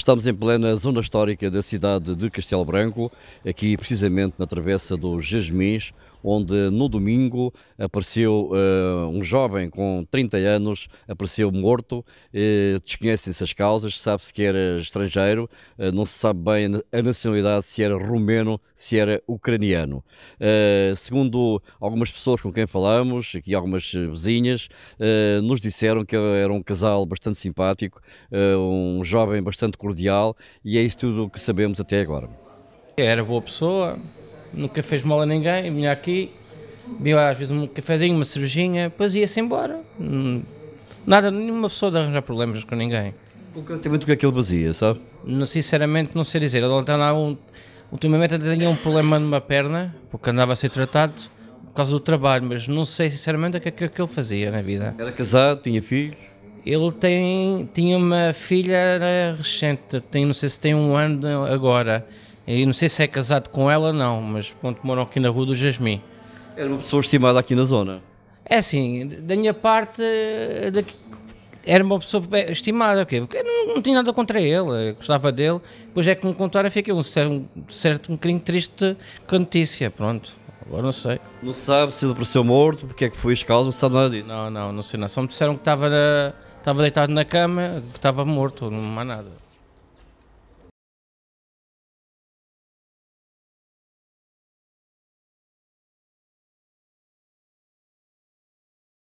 Estamos em plena zona histórica da cidade de Castelo Branco, aqui precisamente na travessa dos Jasmins, onde no domingo apareceu uh, um jovem com 30 anos, apareceu morto, uh, desconhecem-se as causas, sabe-se que era estrangeiro, uh, não se sabe bem a nacionalidade, se era romeno, se era ucraniano. segundo algumas pessoas com quem falamos, aqui algumas vizinhas, nos disseram que era um casal bastante simpático, um jovem bastante curioso, cordial e é isso tudo o que sabemos até agora. Era boa pessoa, nunca fez mal a ninguém, vinha aqui, viu às vezes um cafezinho, uma cervejinha, depois ia-se embora. Hum, nada, nenhuma pessoa de arranjar problemas com ninguém. Concretamente o que é que ele fazia, sabe? Não, sinceramente não sei dizer. Ele um, ultimamente até tinha um problema numa perna, porque andava a ser tratado por causa do trabalho, mas não sei sinceramente o que é que ele fazia na vida. Era casado, tinha filhos? Ele tem, tinha uma filha né, recente, tem, não sei se tem um ano agora. E não sei se é casado com ela, não, mas pronto, moram aqui na Rua do Jasmim. Era uma pessoa estimada aqui na zona. É sim da minha parte, eh, daqui, era uma pessoa estimada, okay? porque não, não tinha nada contra ele, gostava dele. Depois é que me contaram, fiquei um certo, um, certo um bocadinho triste com a notícia, pronto. Agora não sei. Não sabe se ele apareceu morto, porque é que foi as caso não sabe nada disso. Não, não, não sei não. Só me disseram que estava na Estava deitado na cama, estava morto, não há nada.